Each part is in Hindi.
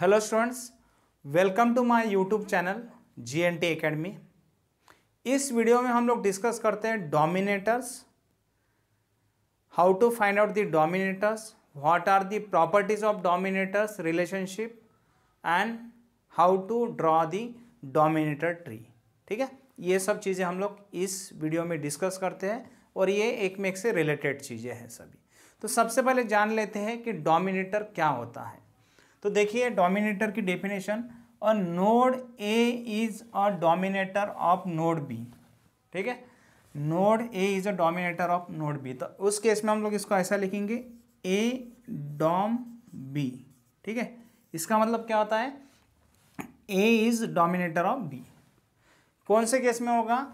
hello students welcome to my YouTube channel G N T academy इस वीडियो में हम लोग डिस्कस करते हैं dominators how to find out the dominators what are the properties of dominators relationship and how to draw the dominator tree ठीक है ये सब चीज़ें हम लोग इस वीडियो में डिस्कस करते हैं और ये एक मेक से रिलेटेड चीज़ें हैं सभी तो सबसे पहले जान लेते हैं कि डोमिनेटर क्या होता है तो देखिए डोमिनेटर की डेफिनेशन और node A is a dominator of node B ठीक है node A is a dominator of node B तो उस केस में हम लोग इसको ऐसा लिखेंगे ए डॉम बी ठीक है इसका मतलब क्या होता है A is dominator of B कौन से केस में होगा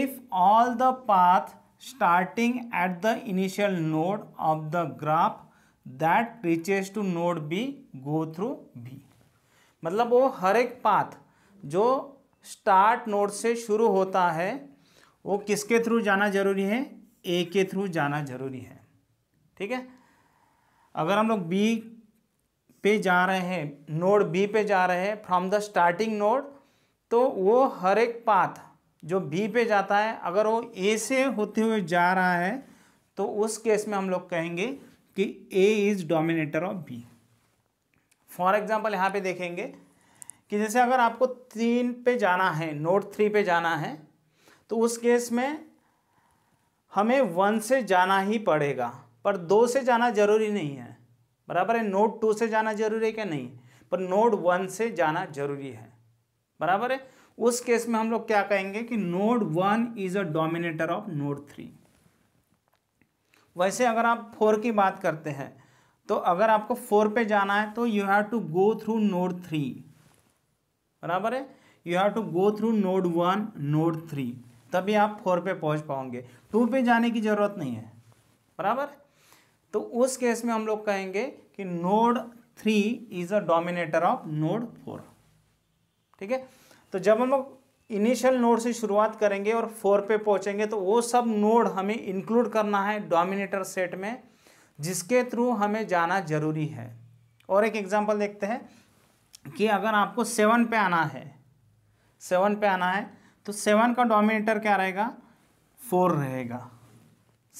if all the path starting at the initial node of the graph that reaches to node B go through B मतलब वो हर एक पाथ जो स्टार्ट नोड से शुरू होता है वो किसके थ्रू जाना जरूरी है ए के थ्रू जाना जरूरी है ठीक है अगर हम लोग बी पे जा रहे हैं नोड बी पे जा रहे हैं फ्रॉम द स्टार्टिंग नोड तो वो हर एक पाथ जो बी पे जाता है अगर वो ए से होते हुए जा रहा है तो उस केस में हम लोग कहेंगे कि A is dominator of B for example यहाँ पे देखेंगे कि जैसे अगर आपको तीन पे जाना है नोट थ्री पे जाना है तो उस केस में हमें वन से जाना ही पड़ेगा पर दो से जाना जरूरी नहीं है बराबर है नोट टू से जाना जरूरी है क्या नहीं पर नोट वन से जाना जरूरी है बराबर है उस केस में हम लोग क्या कहेंगे कि node one is a dominator of node three वैसे अगर आप फोर की बात करते हैं तो अगर आपको फोर पे जाना है तो you have to go through node three बराबर है you have to go through node one node three तभी आप फोर पे पहुंच पाओगे टू पे जाने की ज़रूरत नहीं है बराबर तो उस केस में हम लोग कहेंगे कि node three is a dominator of node four ठीक है तो जब हम लोग इनिशियल नोड से शुरुआत करेंगे और फोर पे पहुंचेंगे तो वो सब नोड हमें इंक्लूड करना है डोमिनेटर सेट में जिसके थ्रू हमें जाना जरूरी है और एक एग्जांपल देखते हैं कि अगर आपको सेवन पे आना है सेवन पे आना है तो सेवन का डोमिनेटर क्या रहेगा फोर रहेगा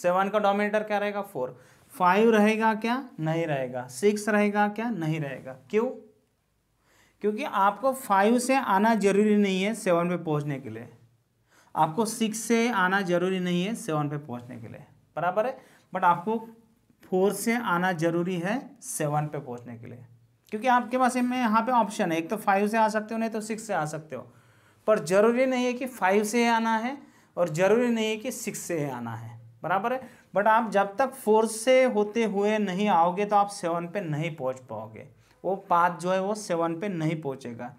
सेवन का डोमिनेटर क्या रहेगा फोर फाइव रहेगा क्या नहीं रहेगा सिक्स रहेगा क्या नहीं रहेगा क्यों क्योंकि आपको फाइव से आना जरूरी नहीं है सेवन पे पहुंचने के लिए आपको सिक्स से आना जरूरी नहीं है सेवन पे पहुंचने के लिए बराबर है बट आपको फोर से आना जरूरी है सेवन पे पहुंचने के लिए क्योंकि आपके पास में यहाँ पे ऑप्शन है एक तो फाइव से आ सकते हो नहीं तो सिक्स से आ सकते हो पर ज़रूरी नहीं है कि फाइव से आना है और ज़रूरी नहीं है कि सिक्स से आना है बराबर है बट आप जब तक फोर से होते हुए नहीं आओगे तो आप सेवन पे नहीं पहुंच पाओगे वो पाथ जो है वो सेवन पे नहीं पहुँचेगा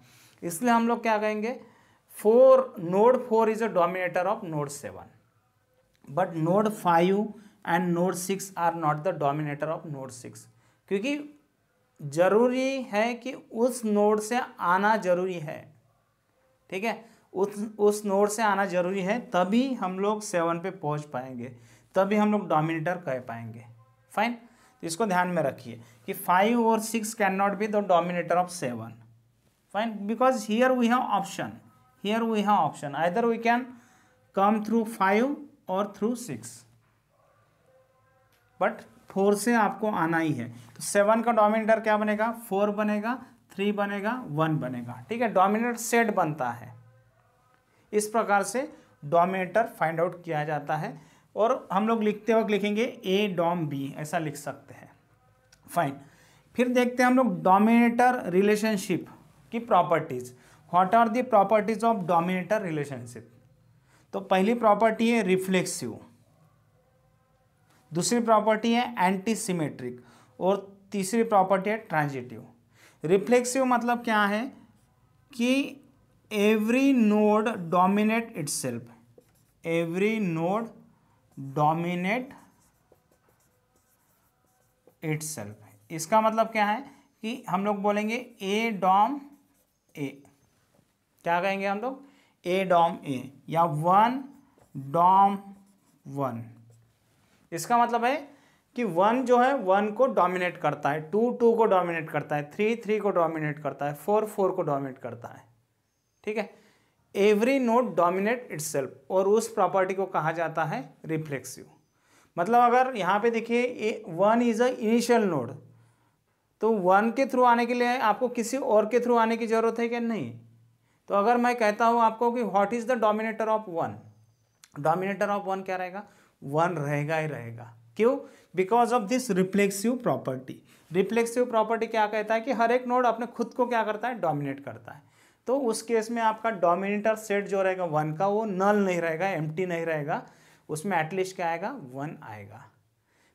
इसलिए हम लोग क्या कहेंगे four node four is a dominator of node seven but node five and node six are not the dominator of node six क्योंकि जरूरी है कि उस नोड से आना जरूरी है ठीक है उस उस नोड से आना जरूरी है तभी हम लोग सेवन पे पहुंच पाएंगे तभी हम लोग डोमिनेटर कह पाएंगे फाइन तो इसको ध्यान में रखिए कि फाइव और six can not be the dominator of seven fine because here we have option here we have option either we can come through five और थ्रू सिक्स बट फोर से आपको आना ही है तो सेवन का डोमिनेटर क्या बनेगा फोर बनेगा थ्री बनेगा वन बनेगा ठीक है डोमिनेटर सेट बनता है इस प्रकार से डोमिनेटर फाइंड आउट किया जाता है और हम लोग लिखते वक्त लिखेंगे ए डॉम बी ऐसा लिख सकते हैं फाइन फिर देखते हैं हम लोग डोमिनेटर रिलेशनशिप की properties what are the properties of dominator relationship तो पहली प्रॉपर्टी है रिफ्लेक्सिव दूसरी प्रॉपर्टी है एंटी सिमेट्रिक और तीसरी प्रॉपर्टी है ट्रांजिटिव रिफ्लेक्सिव मतलब क्या है कि every node dominate self every node dominate itself इसका मतलब क्या है कि हम लोग बोलेंगे ए डॉम ए क्या कहेंगे हम लोग ए डॉम ए या वन डॉम वन इसका मतलब है कि वन जो है वन को डोमिनेट करता है टू टू को डोमिनेट करता है थ्री थ्री को डोमिनेट करता है फोर फोर को डोमिनेट करता है ठीक है एवरी नोट डोमिनेट इट्सल्फ और उस प्रॉपर्टी को कहा जाता है रिफ्लेक्सिव मतलब अगर यहाँ पे देखिए one is a initial node तो वन के थ्रू आने के लिए आपको किसी और के थ्रू आने की ज़रूरत है क्या नहीं तो अगर मैं कहता हूँ आपको कि what is the dominator of one dominator of one क्या रहेगा वन रहेगा ही रहेगा क्यों because of this reflexive property reflexive property क्या कहता है कि हर एक नोड अपने खुद को क्या करता है डोमिनेट करता है तो उस केस में आपका डोमिनेटर सेट जो रहेगा वन का वो नल नहीं रहेगा एम नहीं रहेगा उसमें एटलीस्ट क्या आएगा वन आएगा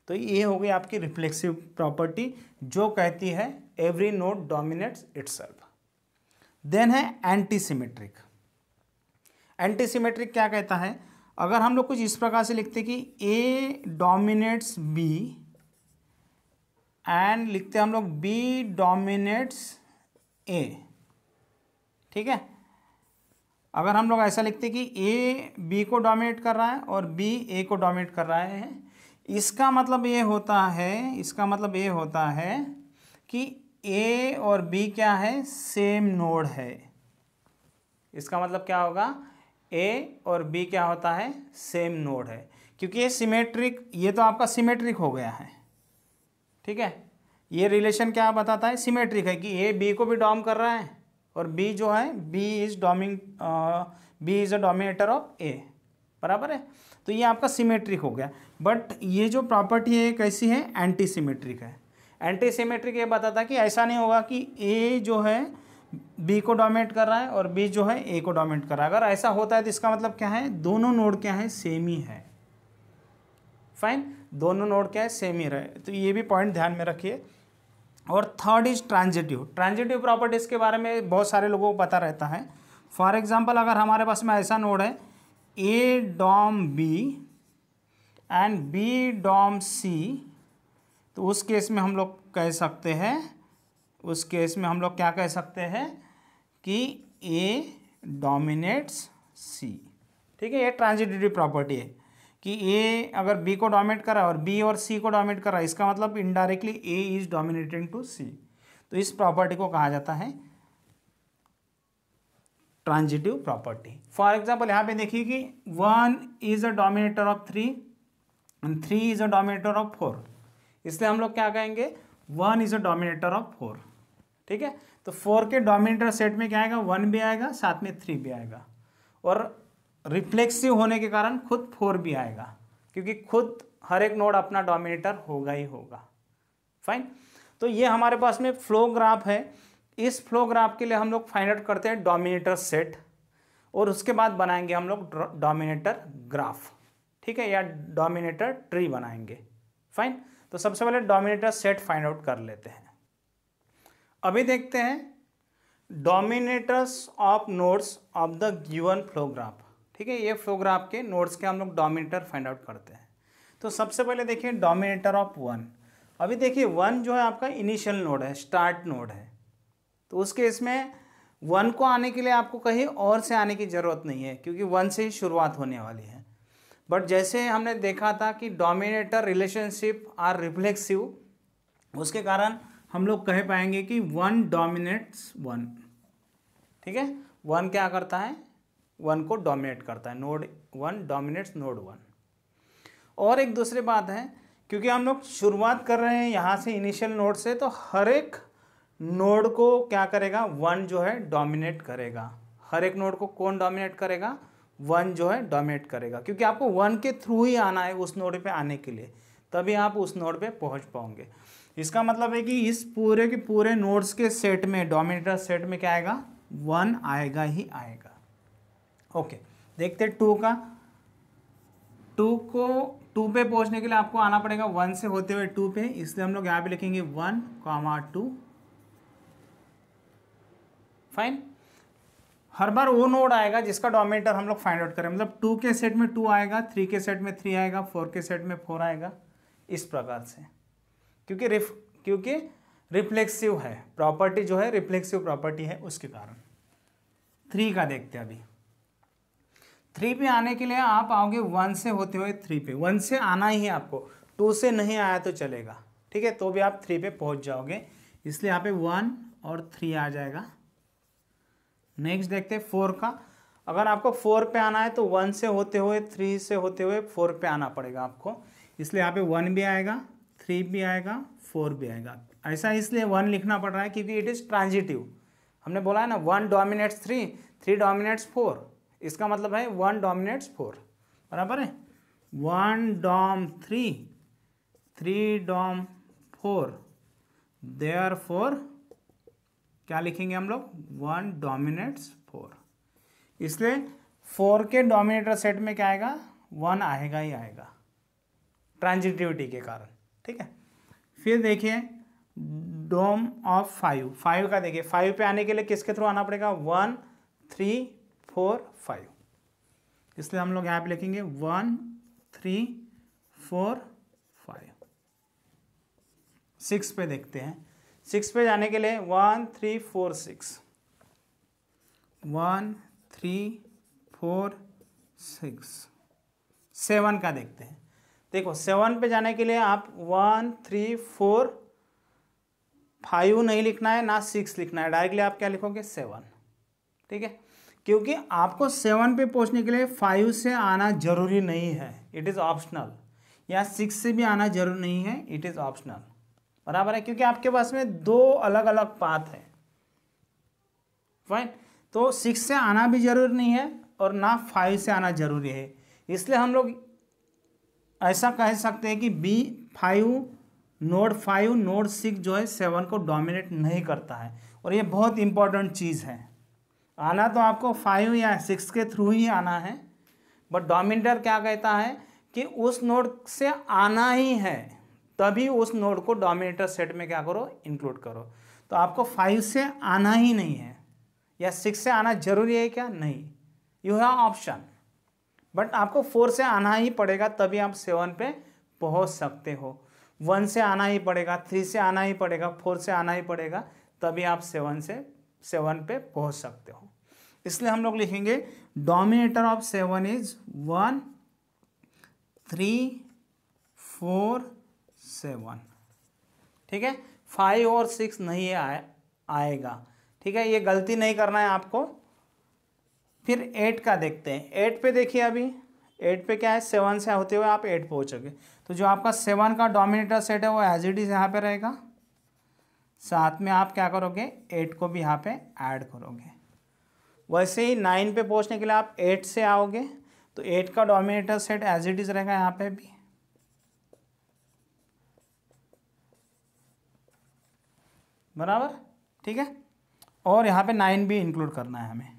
तो ये हो गई आपकी रिफ्लेक्सिव प्रॉपर्टी जो कहती है every node dominates its then है एंटीसीमेट्रिक एंटीसीमेट्रिक क्या कहता है अगर हम लोग कुछ इस प्रकार से लिखते कि ए डोमिनेट्स बी एंड लिखते हम लोग बी डोमिनेट्स ए ठीक है अगर हम लोग ऐसा लिखते कि ए बी को डोमिनेट कर रहा है और बी ए को डोमिनेट कर रहा है इसका मतलब ये होता है इसका मतलब ये होता है कि ए और बी क्या है सेम नोड है इसका मतलब क्या होगा ए और बी क्या होता है सेम नोड है क्योंकि ये सिमेट्रिक ये तो आपका सिमेट्रिक हो गया है ठीक है ये रिलेशन क्या बताता है सिमेट्रिक है कि ए बी को भी डॉम कर रहा है और बी जो है B is dominating B is a dominator of A बराबर है तो ये आपका सिमेट्रिक हो गया बट ये जो प्रॉपर्टी है कैसी है एंटी सिमेट्रिक है एंटी सिमेट्रिक ये बताता कि ऐसा नहीं होगा कि ए जो है बी को डोमिनेट कर रहा है और बी जो है ए को डोमिनेट कर रहा है अगर ऐसा होता है तो इसका मतलब क्या है दोनों नोड क्या है सेम ही है फाइन दोनों नोड क्या है सेम ही रहे तो ये भी पॉइंट ध्यान में रखिए और third is transitive transitive properties के बारे में बहुत सारे लोगों को पता रहता है फॉर एग्जाम्पल अगर हमारे पास में ऐसा नोड है A dom B and B dom C तो उस केस में हम लोग कह सकते हैं उस केस में हम लोग क्या कह सकते हैं कि ए डोमिनेट्स सी ठीक है ये ट्रांजिटिव प्रॉपर्टी है कि ए अगर बी को डोमिनेट करा और बी और सी को डोमिनेट करा इसका मतलब indirectly A is dominating to C तो इस प्रॉपर्टी को कहा जाता है ट्रांजिटिव प्रॉपर्टी फॉर एग्जाम्पल यहाँ पे देखिए कि one is a dominator of three and three is a dominator of four इसलिए हम लोग क्या कहेंगे one is a dominator of four ठीक है तो फोर के डोमिनेटर सेट में क्या आएगा वन भी आएगा साथ में थ्री भी आएगा और रिफ्लेक्सिव होने के कारण खुद फोर भी आएगा क्योंकि खुद हर एक नोड अपना डोमिनेटर होगा ही होगा फाइन तो ये हमारे पास में फ्लो ग्राफ है इस फ्लो ग्राफ के लिए हम लोग फाइंड आउट करते हैं डोमिनेटर सेट और उसके बाद बनाएंगे हम लोग डोमिनेटर ग्राफ ठीक है या डोमिनेटर ट्री बनाएंगे फाइन तो सबसे पहले डोमिनेटर सेट फाइंड आउट कर लेते हैं अभी देखते हैं dominators of nodes of the given flow graph ठीक है ये फ्लोग्राफ के नोड्स के हम लोग डोमिनेटर फाइंड आउट करते हैं तो सबसे पहले देखिए डोमिनेटर ऑफ वन अभी देखिए वन जो है आपका इनिशियल नोड है स्टार्ट नोड है तो उस केस में वन को आने के लिए आपको कहीं और से आने की ज़रूरत नहीं है क्योंकि वन से ही शुरुआत होने वाली है बट जैसे हमने देखा था कि डोमिनेटर रिलेशनशिप आर रिफ्लेक्सिव उसके कारण हम लोग कह पाएंगे कि वन डोमिनेट्स वन ठीक है वन क्या करता है वन को डोमिनेट करता है node one dominates node one और एक दूसरी बात है क्योंकि हम लोग शुरुआत कर रहे हैं यहाँ से इनिशियल नोड से तो हर एक नोड को क्या करेगा वन जो है डोमिनेट करेगा हर एक नोड को कौन डोमिनेट करेगा वन जो है डोमिनेट करेगा क्योंकि आपको वन के थ्रू ही आना है उस नोड पे आने के लिए तभी आप उस नोड पे पहुंच पाओगे इसका मतलब है कि इस पूरे के पूरे नोड्स के सेट में डोमिनेटर सेट में क्या आएगा वन आएगा ही आएगा ओके देखते टू का टू को टू पे पहुंचने के लिए आपको आना पड़ेगा वन से होते हुए टू पे इसलिए हम लोग यहाँ पे लिखेंगे वन कॉमा टू फाइन हर बार वो नोड आएगा जिसका डोमिनेटर हम लोग फाइंड आउट करें मतलब टू के सेट में टू आएगा थ्री के सेट में थ्री आएगा फोर के सेट में फोर आएगा इस प्रकार से क्योंकि रिफ क्योंकि रिफ्लेक्सिव है प्रॉपर्टी जो है रिफ्लेक्सिव प्रॉपर्टी है उसके कारण थ्री का देखते हैं अभी थ्री पे आने के लिए आप आओगे वन से होते हुए थ्री पे वन से आना ही है आपको टू से नहीं आया तो चलेगा ठीक है तो भी आप थ्री पे पहुंच जाओगे इसलिए यहाँ पे वन और थ्री आ जाएगा नेक्स्ट देखते हैं फोर का अगर आपको फोर पे आना है तो वन से होते हुए थ्री से होते हुए फोर पे आना पड़ेगा आपको इसलिए यहाँ पे वन भी आएगा थ्री भी आएगा फोर भी आएगा ऐसा इसलिए वन लिखना पड़ रहा है क्योंकि इट इज़ ट्रांजिटिव हमने बोला है ना one dominates three three dominates four इसका मतलब है वन डोमिनेट्स फोर बराबर है one dom three three dom four there four क्या लिखेंगे हम लोग वन डोमिनेट्स फोर इसलिए फोर के डोमिनेटर सेट में क्या आएगा वन आएगा ही आएगा ट्रांजिटिविटी के कारण ठीक है फिर देखिए डोम ऑफ फाइव फाइव का देखिए फाइव पे आने के लिए किसके थ्रू आना पड़ेगा वन थ्री फोर फाइव इसलिए हम लोग यहाँ पे लिखेंगे one three four five six पे देखते हैं सिक्स पे जाने के लिए one three four six one three four six seven का देखते हैं देखो सेवन पे जाने के लिए आप वन थ्री फोर फाइव नहीं लिखना है ना सिक्स लिखना है डायरेक्टली आप क्या लिखोगे सेवन ठीक है क्योंकि आपको सेवन पे पहुंचने के लिए फाइव से आना जरूरी नहीं है इट इज़ ऑप्शनल या सिक्स से भी आना जरूरी नहीं है इट इज़ ऑप्शनल बराबर है क्योंकि आपके पास में दो अलग अलग पाथ है फाइन तो सिक्स से आना भी जरूरी नहीं है और ना फाइव से आना जरूरी है इसलिए हम लोग ऐसा कह सकते हैं कि B five node five node six जो है सेवन को डोमिनेट नहीं करता है और ये बहुत इंपॉर्टेंट चीज़ है आना तो आपको फाइव या सिक्स के थ्रू ही आना है बट डोमिनेटर क्या कहता है कि उस नोड से आना ही है तभी उस नोड को डोमिनेटर सेट में क्या करो इंक्लूड करो तो आपको फाइव से आना ही नहीं है या सिक्स से आना जरूरी है क्या नहीं यू हैव ऑप्शन बट आपको फोर से आना ही पड़ेगा तभी आप सेवन पे पहुंच सकते हो वन से आना ही पड़ेगा थ्री से आना ही पड़ेगा फोर से आना ही पड़ेगा तभी आप सेवन से सेवन पे पहुंच सकते हो इसलिए हम लोग लिखेंगे dominator of seven is one three four seven ठीक है फाइव और सिक्स नहीं आए आएगा ठीक है ये गलती नहीं करना है आपको फिर एट का देखते हैं एट पे देखिए अभी एट पे क्या है सेवन से होते हुए आप एट पहुँचोगे तो जो आपका सेवन का डोमिनेटर सेट है वो एज इट इज़ यहाँ पे रहेगा साथ में आप क्या करोगे एट को भी यहाँ पे ऐड करोगे वैसे ही नाइन पे पहुँचने के लिए आप एट से आओगे तो एट का dominator set as it is रहेगा यहाँ पे भी बराबर ठीक है और यहाँ पे नाइन भी इंक्लूड करना है हमें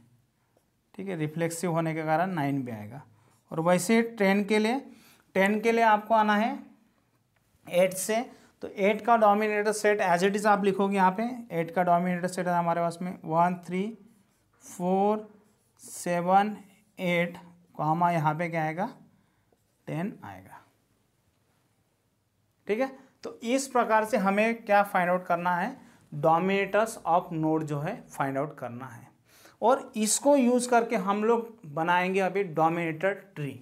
ठीक है रिफ्लेक्सिव होने के कारण नाइन भी आएगा और वैसे ही टेन के लिए टेन के लिए आपको आना है एट से तो एट का dominator set as it is आप लिखोगे यहाँ पे एट का डोमिनेटर सेट है हमारे पास में one three four seven eight को हम यहाँ पे क्या आएगा टेन आएगा ठीक है तो इस प्रकार से हमें क्या फाइंड आउट करना है डोमिनेटर्स ऑफ नोड जो है फाइंड आउट करना है और इसको यूज़ करके हम लोग बनाएंगे अभी डोमिनेटर ट्री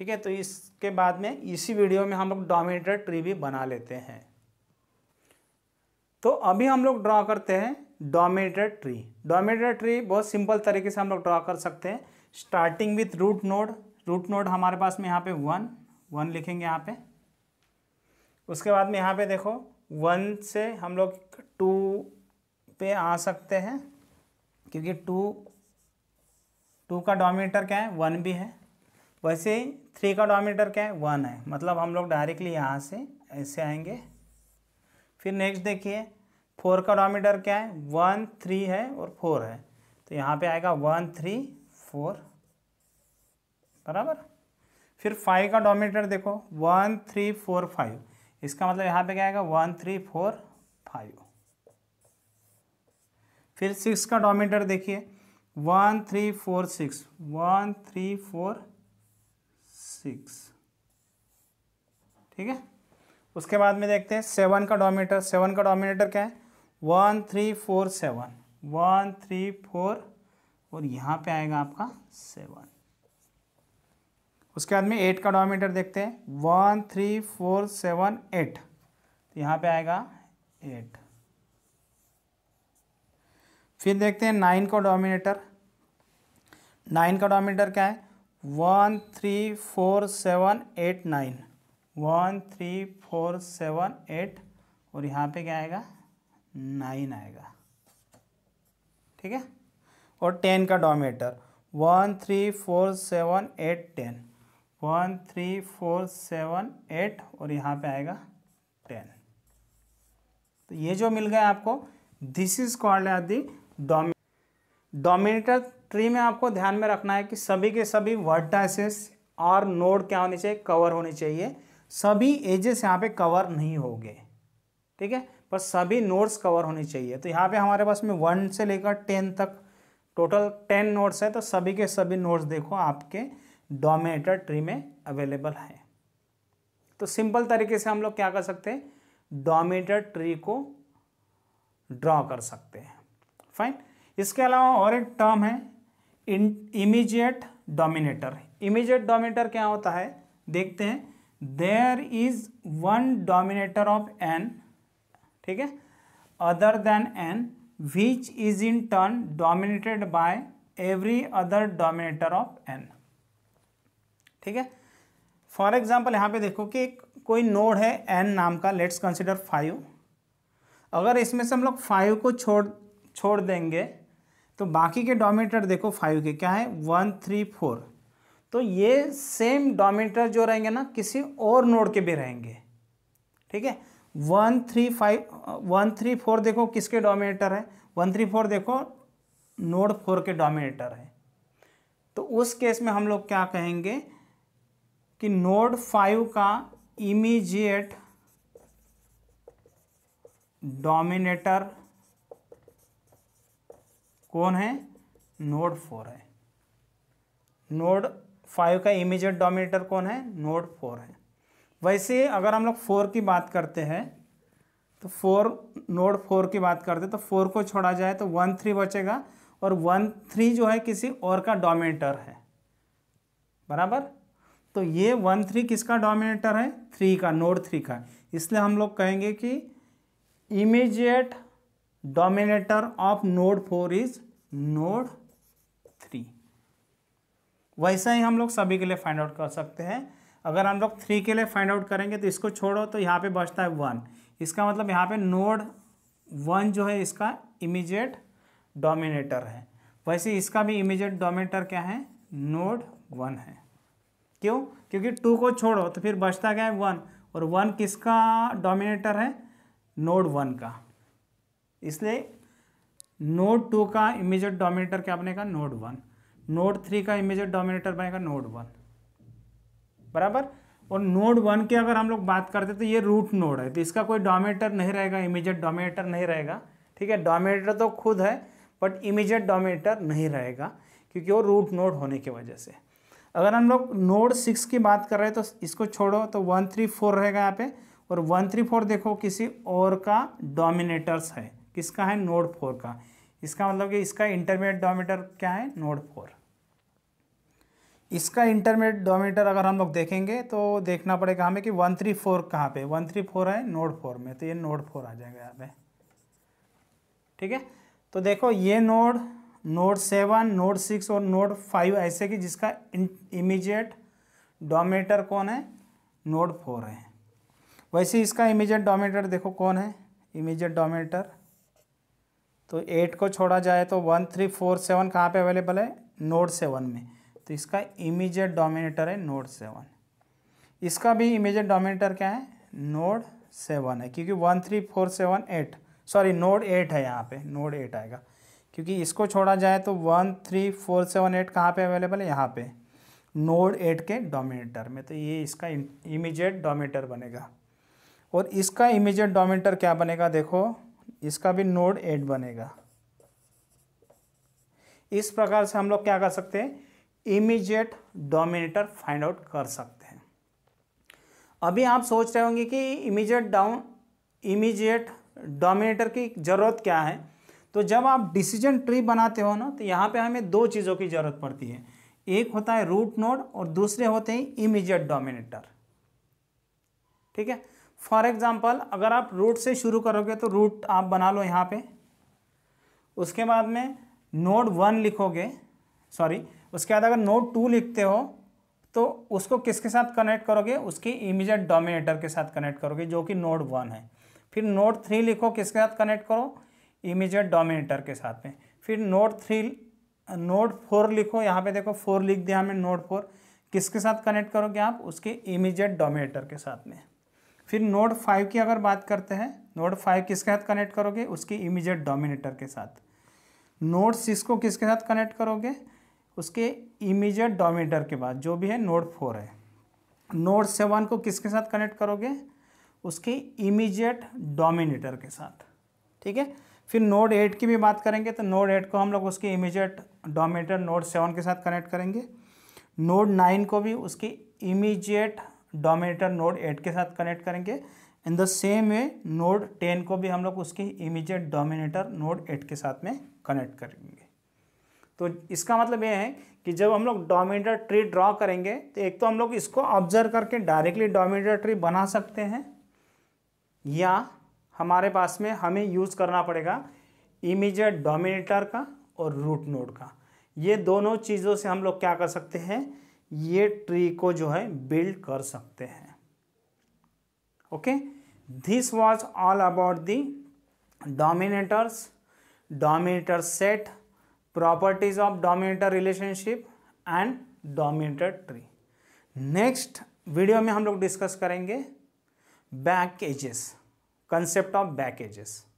ठीक है तो इसके बाद में इसी वीडियो में हम लोग डोमिनेटर ट्री भी बना लेते हैं तो अभी हम लोग ड्रॉ करते हैं डोमिनेटर ट्री डोमिनेटर ट्री बहुत सिंपल तरीके से हम लोग ड्रॉ कर सकते हैं starting with root node root node हमारे पास में यहाँ पे वन वन लिखेंगे यहाँ पे उसके बाद में यहाँ पे देखो वन से हम लोग टू पे आ सकते हैं क्योंकि टू टू का डोमिनेटर क्या है वन भी है वैसे ही थ्री का डोमीटर क्या है वन है मतलब हम लोग डायरेक्टली यहाँ से ऐसे आएंगे फिर नेक्स्ट देखिए फोर का डोमीटर क्या है वन थ्री है और फोर है तो यहाँ पे आएगा वन थ्री फोर बराबर फिर फाइव का डोमीटर देखो वन थ्री फोर फाइव इसका मतलब यहाँ पे क्या आएगा वन थ्री फोर फाइव फिर सिक्स का डोमीटर देखिए one three four six one three four six ठीक है उसके बाद में देखते हैं सेवन का डोमिनेटर सेवन का डोमिनेटर क्या है one three four seven one three four और यहाँ पे आएगा आपका सेवन उसके बाद में एट का डोमिनेटर देखते हैं one three four seven eight तो यहाँ पे आएगा एट फिर देखते हैं नाइन का डोमिनेटर नाइन का डोमिनेटर क्या है one three four seven eight nine one three four seven eight और यहाँ पे क्या आएगा नाइन आएगा ठीक है और टेन का dominator one three four seven eight ten one three four seven eight और यहाँ पे आएगा टेन तो ये जो मिल गया आपको this is called at the dominator tree में आपको ध्यान में रखना है कि सभी के सभी वर्टाइसेस और नोड क्या होने चाहिए कवर होने चाहिए सभी एजेस यहाँ पे कवर नहीं होंगे ठीक है पर सभी नोड्स कवर होने चाहिए तो यहाँ पे हमारे पास में वन से लेकर टेन तक टोटल टेन नोड्स है तो सभी के सभी नोड्स देखो आपके डोमिनेटर ट्री में अवेलेबल है तो सिंपल तरीके से हम लोग क्या कर सकते हैं डोमिनेटर ट्री को ड्रॉ कर सकते हैं फाइन इसके अलावा और एक टर्म है इमीजिएट डोमिनेटर इमीजिएट डोमिनेटर क्या होता है देखते हैं there is one dominator of N ठीक है other than N which is in turn dominated by every other dominator of N ठीक है फॉर एग्जाम्पल यहाँ पे देखो कि कोई नोड है एन नाम का लेट्स कंसिडर फाइव अगर इसमें से हम लोग फाइव को छोड़ छोड़ देंगे तो बाकी के डोमीटर देखो फाइव के क्या है वन थ्री फोर तो ये सेम डोमीटर जो रहेंगे ना किसी और नोड के भी रहेंगे ठीक है one three five one three four देखो किसके डोमीटर है वन थ्री फोर देखो नोड फोर के डोमिनेटर है तो उस केस में हम लोग क्या कहेंगे कि नोड फाइव का इमीजिएट डोमिनेटर कौन है नोड फोर है नोड फाइव का इमीजिएट डोमिनेटर कौन है नोड फोर है वैसे अगर हम लोग फोर की बात करते हैं तो फोर नोड फोर की बात करते हैं तो फोर को छोड़ा जाए तो वन थ्री बचेगा और वन थ्री जो है किसी और का डोमिनेटर है बराबर तो ये वन थ्री किसका डोमिनेटर है थ्री का नोड थ्री का इसलिए हम लोग कहेंगे कि immediate dominator of node four is node three वैसा ही हम लोग सभी के लिए फाइंड आउट कर सकते हैं अगर हम लोग थ्री के लिए फाइंड आउट करेंगे तो इसको छोड़ो तो यहाँ पे बचता है वन इसका मतलब यहाँ पे नोड वन जो है इसका इमीजिएट डोमिनेटर है वैसे इसका भी इमीजिएट डोमिनेटर क्या है नोड वन है क्यों क्योंकि टू को छोड़ो तो फिर बचता क्या है वन और वन किसका डोमिनेटर है नोड वन का इसलिए नोड टू का इमीजिएट डोमिनेटर क्या बनेगा नोड वन नोड थ्री का इमीजिएट डोमिनेटर बनेगा नोड वन बराबर और नोड वन की अगर हम लोग बात करते तो ये रूट नोड है तो इसका कोई डोमिनेटर नहीं रहेगा इमीजिएट डोमिनेटर नहीं रहेगा ठीक है डोमिनेटर तो खुद है बट इमीजिएट डोमिनेटर नहीं रहेगा क्योंकि वो रूट नोड होने की वजह से अगर हम लोग नोड सिक्स की बात कर रहे हैं तो इसको छोड़ो तो वन थ्री फोर रहेगा यहाँ पे और वन थ्री फोर देखो किसी और का डोमिनेटर्स है किसका है नोड फोर का इसका मतलब कि इसका इंटरमीडिएट डोमीटर क्या है नोड फोर इसका इंटरमीडिएट डोमीटर अगर हम लोग देखेंगे तो देखना पड़ेगा हमें कि वन थ्री फोर कहाँ पर वन थ्री फोर है नोड फोर में तो ये नोड फोर आ जाएगा यहाँ पे ठीक है तो देखो ये node node seven node six और नोड फाइव ऐसे कि जिसका इमीजिएट डोमीटर कौन है नोड फोर है वैसे इसका इमीजिएट डोमीटर देखो कौन है इमीजिएट डोमीटर तो एट को छोड़ा जाए तो वन थ्री फोर सेवन कहाँ पर अवेलेबल है नोड सेवन में तो इसका इमीजिएट डोमिनेटर है नोड सेवन इसका भी इमीजिएट डोमिनेटर क्या है नोड सेवन है क्योंकि one three four seven eight sorry node eight है यहाँ पे नोड एट आएगा क्योंकि इसको छोड़ा जाए तो one three four seven eight कहाँ पर अवेलेबल है यहाँ पे नोड एट के डोमिनेटर में तो ये इसका इमीजिएट डोमिनेटर बनेगा और इसका इमीजिएट डोमिनेटर क्या बनेगा देखो इसका भी नोड एट बनेगा इस प्रकार से हम लोग क्या कर सकते हैं इमीजिएट डोमिनेटर फाइंड आउट कर सकते हैं अभी आप सोच रहे होंगे कि इमीजिएट डाउन इमीजिएट डोमिनेटर की ज़रूरत क्या है तो जब आप डिसीजन ट्री बनाते हो ना तो यहाँ पे हमें दो चीज़ों की ज़रूरत पड़ती है एक होता है रूट नोड और दूसरे होते हैं इमीजिएट डोमिनेटर ठीक है फॉर एग्ज़ाम्पल अगर आप रूट से शुरू करोगे तो रूट आप बना लो यहाँ पे उसके बाद में नोड वन लिखोगे सॉरी उसके बाद अगर नोड टू लिखते हो तो उसको किसके साथ कनेक्ट करोगे उसकी इमीजिएट डोमिनेटर के साथ कनेक्ट करोगे जो कि नोड वन है फिर नोड थ्री लिखो किसके साथ कनेक्ट करो इमीजिएट डोमिनेटर के साथ में फिर नोड थ्री नोड फोर लिखो यहाँ पे देखो फोर लिख दिया हमें नोड फोर किसके साथ कनेक्ट करोगे आप उसके इमीजिएट डोमिनेटर के साथ में फिर नोड फाइव की अगर बात करते हैं नोड फाइव किसके साथ कनेक्ट करोगे उसकी इमीजिएट डोमिनेटर के साथ नोड सिक्स को किसके साथ कनेक्ट करोगे उसके इमीजिएट डोमिनेटर के बाद जो भी है नोड फोर है नोड सेवन को किसके साथ कनेक्ट करोगे उसके इमीजिएट डोमिनेटर के साथ ठीक है फिर नोड एट की भी बात करेंगे तो नोड एट को हम लोग उसके इमीजिएट डोमिनेटर नोड सेवन के साथ कनेक्ट करेंगे नोड नाइन को भी उसके इमीजिएट डोमिनेटर नोड एट के साथ कनेक्ट करेंगे in the same way node ten को भी हम लोग उसके इमीजिएट डोमिनेटर नोड एट के साथ में कनेक्ट करेंगे तो इसका मतलब ये है कि जब हम लोग डोमिनेटर ट्री ड्रॉ करेंगे तो एक तो हम लोग इसको ऑब्जर्व करके डायरेक्टली डोमिनेटर ट्री बना सकते हैं या हमारे पास में हमें यूज़ करना पड़ेगा इमीजिएट डोमिनेटर का और रूट नोड का ये दोनों चीज़ों से हम लोग क्या कर सकते हैं ये ट्री को जो है बिल्ड कर सकते हैं okay this was all about the dominators dominator set properties of dominator relationship and dominator tree next video में हम लोग डिस्कस करेंगे back edges concept of back edges